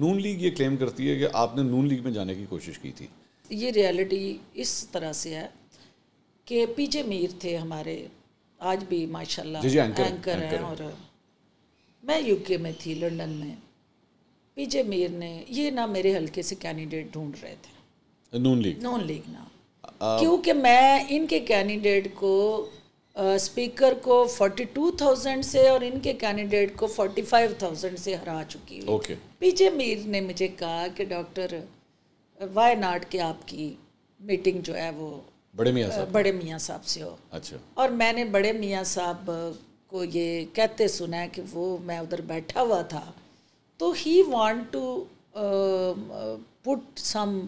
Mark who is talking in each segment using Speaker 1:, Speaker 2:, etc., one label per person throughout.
Speaker 1: नून league ये claim करती है कि आपने नून लीग में जाने की कोशिश की थी ये रियलिटी इस तरह से है कि पीजे मीर थे हमारे आज भी माशाल्लाह एंकर, एंकर एंकर हैं और मैं यूके में थी लंदन में पीजे मीर ने ये ना मेरे हल्के से कैंडिडेट ढूंढ रहे थे नून लीग नून लीग ना क्योंकि मैं इनके कैंडिडेट को स्पीकर को 42,000 से और इनके कैंडिडेट को 45,000 से हरा चुकी है okay. पीजे मीर ने मुझे कहा कि डॉक्टर वायनाड के आपकी मीटिंग जो है वो बड़े मियाँ साहब बड़े मियाँ साहब से हो अच्छा और मैंने बड़े मियाँ साहब को ये कहते सुना है कि वो मैं उधर बैठा हुआ था तो he want to put some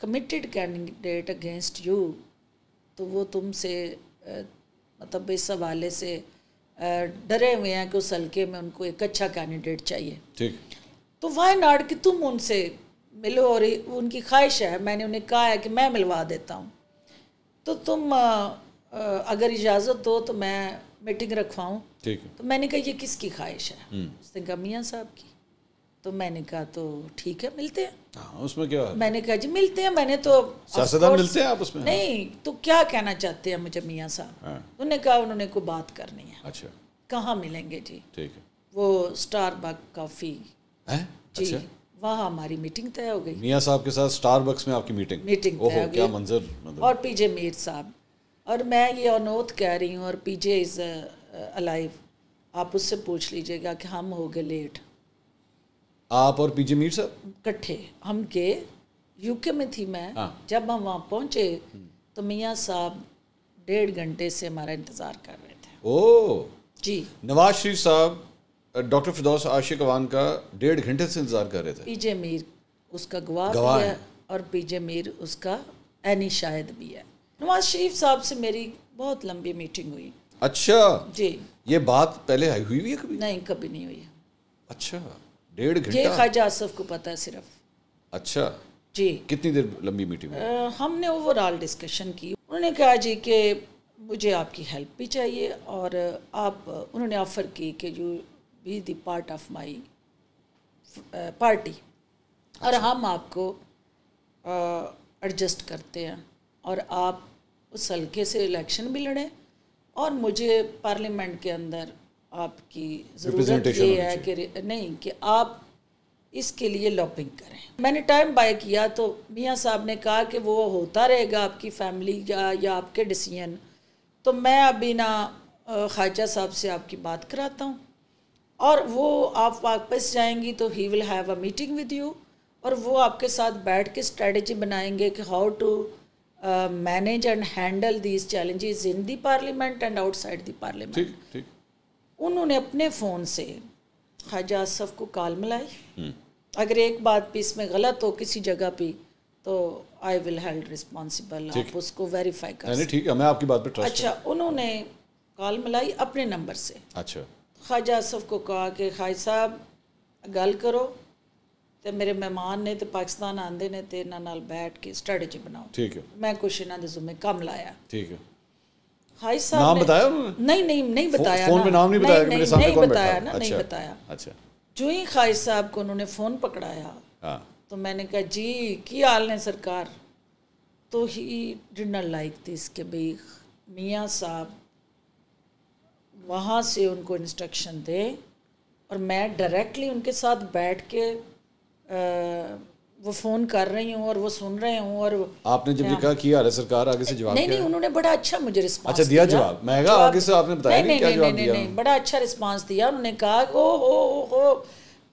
Speaker 1: committed candidate against you तो वो तुमसे मतलब इस हवाले से डरे हुए हैं कि उस हल्के में उनको एक अच्छा कैंडिडेट चाहिए ठीक तो नाट कि तुम उनसे मिलो और उनकी ख्वाहिश है मैंने उन्हें कहा है कि मैं मिलवा देता हूँ तो तुम आ, आ, अगर इजाज़त दो तो मैं मीटिंग रखवाऊँ तो मैंने कहा ये किसकी ख्वाहिश है हम्म। उसने कहा मियाँ साहब की तो मैंने कहा तो ठीक है मिलते हैं आ, हाँ, उसमें क्या मैंने कहा जी मिलते हैं मैंने तो मिलते हैं आप उसमें नहीं तो क्या कहना चाहते हैं मुझे मियाँ साहब हाँ। उन्होंने कहा उन्होंने को बात करनी है अच्छा कहाँ मिलेंगे जी ठीक है वो स्टारबक काफी जी अच्छा। वहाँ हमारी मीटिंग तय हो गई मियाँ साहब के साथ स्टारबक्स में आपकी मीटिंग मीटिंग ओहो, क्या मंजर मतलब। और पीजे मीर साहब और मैं ये अनोद कह रही हूँ और पीजे इज़ अलाइव आप उससे पूछ लीजिएगा कि हम हो गए लेट आप और पीजे मीर साहब इकट्ठे हम गए यूके में थी मैं हाँ। जब हम वहाँ पहुंचे तो मियाँ साहब डेढ़ घंटे से हमारा इंतज़ार कर रहे थे ओ जी नवाज शरीफ साहब डॉक्टर फिदौस आशिक अवान का डेढ़ घंटे से इंतज़ार कर रहे थे पीजे मीर उसका गवाह भी है और पीजे मीर उसका एनी शायद भी है नवाज शरीफ साहब से मेरी बहुत लंबी मीटिंग हुई अच्छा जी ये बात पहले हुई हुई है कभी नहीं कभी नहीं हुई अच्छा डेढ़ घंटा ये ख्वाजा आसफ को पता है सिर्फ अच्छा जी कितनी देर लंबी मीटिंग हुई हमने ओवरऑल डिस्कशन की उन्होंने कहा जी कि मुझे आपकी हेल्प भी चाहिए और आप उन्होंने ऑफ़र की कि you be the part of my party और अच्छा। हम आपको एडजस्ट करते हैं और आप उस हल्के से इलेक्शन भी लड़ें और मुझे पार्लियामेंट के अंदर आपकी ज़रूरत ये है कि नहीं कि आप इसके लिए लॉपिंग करें मैंने टाइम बाय किया तो मियाँ साहब ने कहा कि वो होता रहेगा आपकी फैमिली या, या आपके डिसीजन तो मैं अभी ना ख्वाजा साहब से आपकी बात कराता हूँ और वो आप वापस जाएंगी तो he will have a meeting with you और वो आपके साथ बैठ के स्ट्रेटजी बनाएंगे कि how to manage and handle these challenges in the parliament and outside the parliament उन्होंने अपने फ़ोन से ख्वाजा आसफ को कॉल मिलाई हम्म। अगर एक बात भी इसमें गलत हो किसी जगह पे तो आई विल हेल्ड रिस्पॉन्सिबल आप उसको वेरीफाई कर ठीक है मैं आपकी बात पे ट्रस्ट अच्छा उन्होंने कॉल मिलाई अपने नंबर से अच्छा ख्वाजा आसफ को कहा कि ख्वाज साहब गल करो तो मेरे मेहमान ने तो पाकिस्तान आते ने तो इन्होंने बैठ के स्ट्रैटी बनाओ ठीक है मैं कुछ इन्होंने जुम्मे कम लाया ठीक है हाई साहब नाम बताया नहीं नहीं नहीं बताया फोन पे नाम नहीं बताया मेरे सामने कौन बताया ना नहीं अच्छा, बताया अच्छा जो ही खाई साहब को उन्होंने फ़ोन पकड़ाया हाँ। तो मैंने कहा जी की हाल ने सरकार तो ही डिनर लाइक थी इसके भाई मियाँ साहब वहाँ से उनको इंस्ट्रक्शन दे और मैं डायरेक्टली उनके साथ बैठ के आ, वो फ़ोन कर रही हूँ और वो सुन रहे हूँ और आपने जब लिखा कि अरे सरकार आगे से जवाब नहीं नहीं उन्होंने बड़ा अच्छा मुझे रिस्पांस अच्छा दिया जवाब मैं कहा आगे से आपने बताया नहीं, क्या जवाब दिया नहीं बड़ा अच्छा रिस्पांस दिया उन्होंने कहा ओ हो हो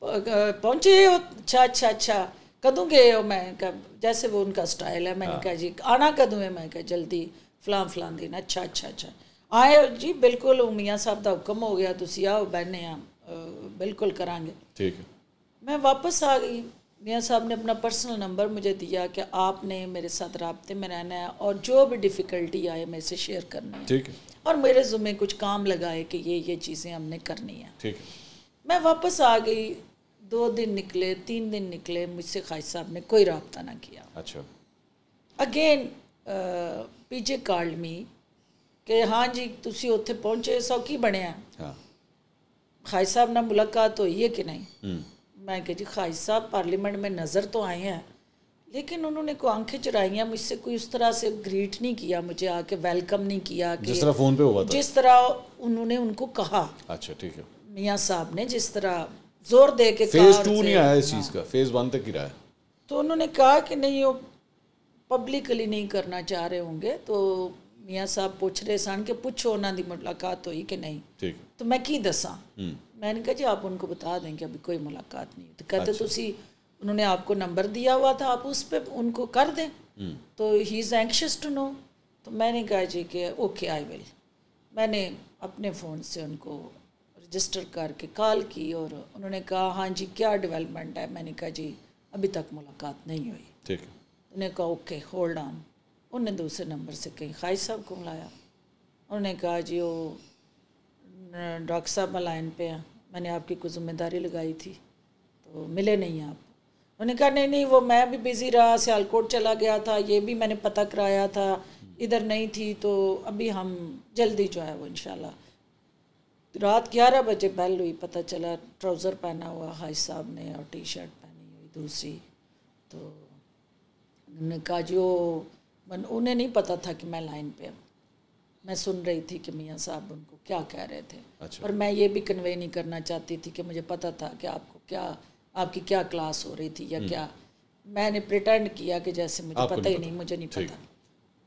Speaker 1: पहुंचे हो अच्छा अच्छा अच्छा कदों गए हो मैं कहा जैसे वो उनका स्टाइल है मैंने हाँ। कहा जी आना कदों है मैं कहा जल्दी फलां फलां दिन अच्छा अच्छा अच्छा आए जी बिल्कुल मियाँ साहब का हुक्म हो गया तुम आओ बहने बिल्कुल करा ठीक है मैं वापस आ गई मियाँ साहब ने अपना पर्सनल नंबर मुझे दिया कि आपने मेरे साथ रबते में रहना है और जो भी डिफ़िकल्टी आए मेरे से शेयर करना है ठीक है और मेरे जुम्मे कुछ काम लगाए कि ये ये चीज़ें हमने करनी है ठीक है मैं वापस आ गई दो दिन निकले तीन दिन निकले मुझसे खाज साहब ने कोई रबता ना किया अच्छा अगेन पीजे कार्ड मी कि हाँ जी तुम उ पहुंचे सौ की बने हाँ। ਖਾਜ साहब ना मुलाकात हुई है कि नहीं हम्म। मैं कह जी खाज साहब पार्लियामेंट में नज़र तो आए हैं लेकिन उन्होंने को आंखें चुराई हैं मुझसे कोई उस तरह से ग्रीट नहीं किया मुझे आके वेलकम नहीं किया कि जिस तरह फ़ोन पे हुआ था जिस तरह उन्होंने उनको कहा अच्छा ठीक है मियाँ साहब ने जिस तरह जोर दे के फेज टू नहीं आया इस चीज़ का फेज हाँ। वन तक ही रहा है तो उन्होंने कहा कि नहीं वो पब्लिकली नहीं करना चाह रहे होंगे तो मियाँ साहब पूछ रहे सन कि पूछो उन्होंने मुलाकात हुई कि नहीं तो मैं की दसा हम्म। मैंने कहा जी आप उनको बता दें कि अभी कोई मुलाकात नहीं तो कहते अच्छा। उसी उन्होंने आपको नंबर दिया हुआ था आप उस पर उनको कर दें हम्म। तो he is anxious to know तो मैंने कहा जी कि ओके आई विल मैंने अपने फ़ोन से उनको रजिस्टर करके कॉल की और उन्होंने कहा हाँ जी क्या डेवलपमेंट है मैंने कहा जी अभी तक मुलाकात नहीं हुई ठीक उन्होंने कहा ओके होल्ड ऑन उनने दूसरे नंबर से कहीं खाई साहब को बुलाया उन्होंने कहा जी वो डॉक्टर साहब मलाइन पे हैं मैंने आपकी कुछ जिम्मेदारी लगाई थी तो मिले नहीं आप उन्होंने कहा नहीं नहीं वो मैं भी बिज़ी रहा सियालकोट चला गया था ये भी मैंने पता कराया था इधर नहीं थी तो अभी हम जल्दी जो है वो इन रात ग्यारह बजे बैल हुई पता चला ट्राउज़र पहना हुआ हाई साहब ने और टी शर्ट पहनी हुई दूसरी तो उन्होंने कहा जो उन्हें नहीं पता था कि मैं लाइन पे हूँ मैं सुन रही थी कि मियाँ साहब उनको क्या कह रहे थे अच्छा। और मैं ये भी कन्वे नहीं करना चाहती थी कि मुझे पता था कि आपको क्या आपकी क्या क्लास हो रही थी या हम्म। क्या मैंने प्रिटेंड किया कि जैसे मुझे पता पता ही नहीं मुझे नहीं पता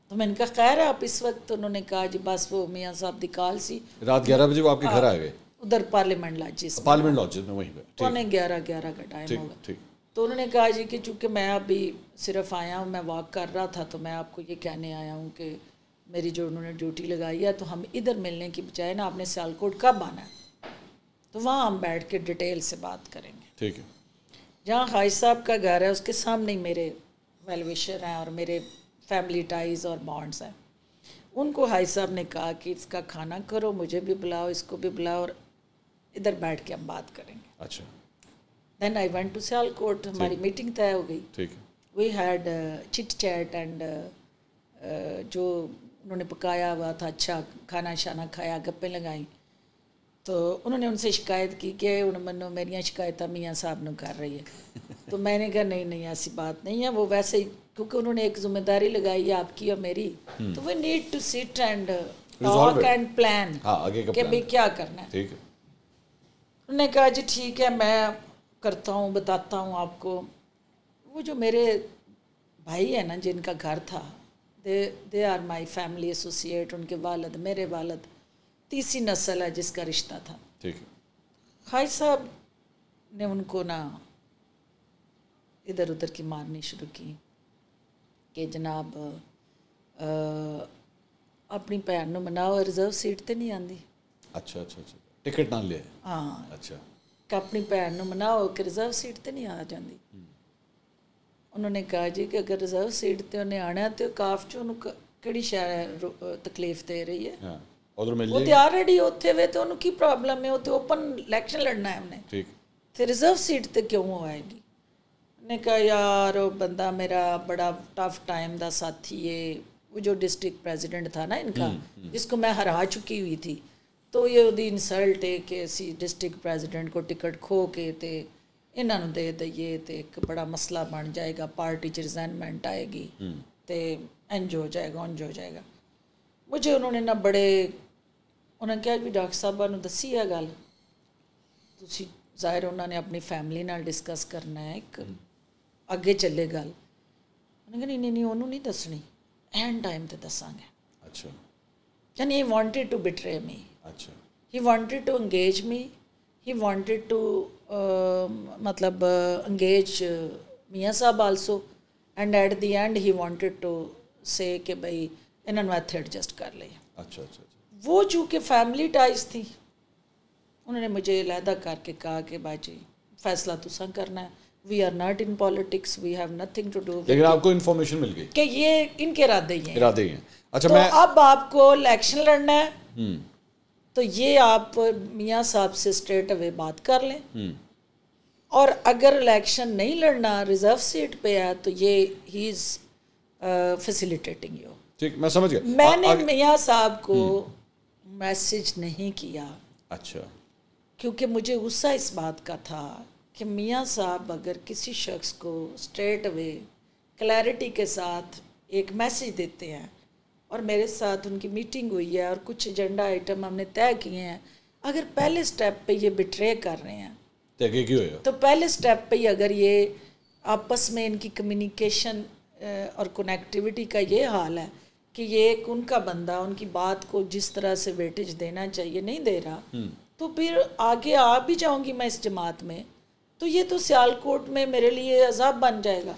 Speaker 1: तो मैंने कहा खैर आप इस वक्त उन्होंने कहा जी बस वो मियाँ साहब कॉल सी रात ग्यारह बजे वो आपके घर हाँ, आए उधर पार्लियामेंट लॉजिस पार्लियामेंट लॉजिस में वहीं पे पौने ग्यारह ग्यारह का टाइम होगा तो उन्होंने कहा जी कि चूंकि मैं अभी सिर्फ आया हूँ मैं वॉक कर रहा था तो मैं आपको ये कहने आया हूँ कि मेरी जो उन्होंने ड्यूटी लगाई है तो हम इधर मिलने की बजाय ना आपने सियालकोट कब आना है तो वहाँ हम बैठ के डिटेल से बात करेंगे ठीक है जहाँ खाज साहब का घर है उसके सामने ही मेरे वेलविशर हैं और मेरे फैमिली टाइज और बॉन्ड्स हैं उनको हाई साहब ने कहा कि इसका खाना करो मुझे भी बुलाओ इसको भी बुलाओ और इधर बैठ के हम बात करेंगे अच्छा then I went to Sialkot हमारी मीटिंग तय हो गई ठीक है we had chit chat and जो उन्होंने पकाया हुआ था अच्छा खाना शाना खाया गप्पें लगाई तो उन्होंने उनसे शिकायत की कि उन मनो मेरिया शिकायत मियाँ साहब न कर रही है तो मैंने कहा नहीं नहीं ऐसी बात नहीं है वो वैसे ही क्योंकि उन्होंने एक जिम्मेदारी लगाई है आपकी और मेरी hmm. तो we need to sit and talk and plan के भी क्या करना है उन्होंने कहा जी ठीक है मैं करता हूँ बताता हूँ आपको वो जो मेरे भाई है ना जिनका घर था they they are my family associate उनके वालद मेरे वालद तीसरी नस्ल है जिसका रिश्ता था ठीक है खाई साहब ने उनको ना इधर उधर की मारनी शुरू की ਕਿ ਜਨਾਬ ਆਪਣੀ ਭੈਣ ਨੂੰ ਮਨਾਓ ਰਿਜ਼ਰਵ ਸੀਟ ਤੇ ਨਹੀਂ ਆਂਦੀ ਅੱਛਾ ਅੱਛਾ ਅੱਛਾ ਟਿਕਟ ਨਾਲ ਲਿਆ ਹਾਂ ਅੱਛਾ ਕਿ ਆਪਣੀ ਭੈਣ ਨੂੰ ਮਨਾਓ ਕਿ ਰਿਜ਼ਰਵ ਸੀਟ ਤੇ ਨਹੀਂ ਆ ਜਾਂਦੀ ਨੇ ਕਹਾ ਜੀ ਕਿ ਅਗਰ ਰਿਜ਼ਰਵ ਸੀਟ ਤੇ ਉਹਨੇ ਆਣਾ ਤੇ ਕਾਫ ਚ ਉਹਨੂੰ ਕਿਹੜੀ ਤਕਲੀਫ ਦੇ ਰਹੀ ਹੈ ਹਾਂ ਉਧਰ ਮਿਲ ਜੀ ਉਹ ਤੇ ਆਲਰੇਡੀ ਉੱਥੇ ਵੇ ਤੇ ਉਹਨੂੰ ਕੀ ਪ੍ਰੋਬਲਮ ਹੈ ਉਹ ਤੇ ਓਪਨ ਇਲੈਕਸ਼ਨ ਲੜਨਾ ਹੈ ਉਹਨੇ ਠੀਕ ਤੇ ਰਿਜ਼ਰਵ ਸੀਟ ਤੇ ਕਿਉਂ ਆਏਗੀ ਨੇ ਕਹਾ ਯਾਰ ਉਹ ਬੰਦਾ ਮੇਰਾ ਬੜਾ ਟਫ ਟਾਈਮ ਦਾ ਸਾਥੀ ਏ ਉਹ ਜੋ ਡਿਸਟ੍ਰਿਕਟ ਪ੍ਰੈਜ਼ੀਡੈਂਟ ਥਾ ਨਾ ਇਨਕਾ ਜਿਸਕੋ ਮੈਂ ਹਰਾ ਚੁੱਕੀ ਹੋਈ ਥੀ ਤੋ ਇਹ ਉਹਦੀ ਇਨਸਲਟ ਹੈ ਕਿ ਅਸੀਂ ਡਿਸਟ੍ਰਿਕਟ ਪ੍ਰੈਜ਼ੀਡੈਂਟ ਕੋ ਟਿਕਟ ਖੋ ਕੇ ਤੇ ਇਹਨਾਂ ਨੂੰ ਦੇ ਦਈਏ ਤੇ ਇੱਕ ਬੜਾ ਮਸਲਾ ਬਣ ਜਾਏਗਾ ਪਾਰਟੀ 'ਚ ਰਿਜ਼ੈਂਟਮੈਂਟ ਆਏਗੀ ਤੇ ਇੰਜ ਹੋ ਜਾਏਗਾ ਉੰਜ ਹੋ ਜਾਏਗਾ ਮੁਝੇ ਉਹਨਾਂ ਨੇ ਨਾ ਬੜੇ ਉਹਨਾਂ ਕਿਹਾ ਵੀ ਡਾਕਟਰ ਸਾਹਿਬਾਂ ਨੂੰ ਦੱਸੀ ਆ ਗੱਲ ਤੁਸੀਂ ਜ਼ਾਹਿਰ ਉਹਨਾਂ ਨੇ ਆਪਣੀ ਫੈਮਿਲੀ ਨਾਲ ਡਿਸਕਸ ਕਰਨਾ ਹੈ ਇੱਕ ਅੱਗੇ ਚੱਲੇ ਗੱਲ ਉਹਨੇ ਕਿਹਾ ਨਹੀਂ ਨਹੀਂ ਉਹਨੂੰ ਨਹੀਂ ਦੱਸਣੀ ਐਂਡ ਟਾਈਮ ਤੇ ਦੱਸਾਂਗੇ ਅੱਛਾ ਯਾਨੀ ਹੀ ਵਾਂਟਡ ਟੂ ਬਿਟਰੇ ਮੀ ਅੱਛਾ he wanted to engage me he wanted to मतलब अंगेज मियाँ साहब also and at the end he he to say कि भाई इन्होंने मैथ एडजस्ट कर लिया अच्छा अच्छा, अच्छा। वो चूँकि फैमिली टाइज थी उन्होंने मुझे अलहदा करके कहा कि भाई जी फैसला तुसा तो करना है we are not in politics we have nothing to do लेकिन आपको इन्फॉर्मेशन मिल गई कि ये इनके इरादे ही हैं इरादे ही हैं अच्छा तो मैं अब आपको इलेक्शन लड़ना है हम्म। तो ये आप मियाँ uh, साहब से स्ट्रेट अवे बात कर लें हम्म। और अगर इलेक्शन नहीं लड़ना रिजर्व सीट पे है तो ये ही इज फैसिलिटेटिंग यू ठीक मैं समझ गया मैंने मियाँ साहब को मैसेज हम्म। नहीं किया अच्छा क्योंकि मुझे गुस्सा इस बात का था कि मियाँ साहब अगर किसी शख्स को स्ट्रेट अवे क्लैरिटी के साथ एक मैसेज देते हैं और मेरे साथ उनकी मीटिंग हुई है और कुछ एजेंडा आइटम हमने तय किए हैं अगर पहले स्टेप पे ये बिट्रे कर रहे हैं क्यों है तो पहले स्टेप पे ही अगर ये आपस में इनकी कम्युनिकेशन और कनेक्टिविटी का ये हाल है कि ये एक उनका बंदा उनकी बात को जिस तरह से वेटेज देना चाहिए नहीं दे रहा हम्म। तो फिर आगे आ भी जाऊंगी मैं इस जमात में तो ये तो सियालकोट में मेरे लिए अजाब बन जाएगा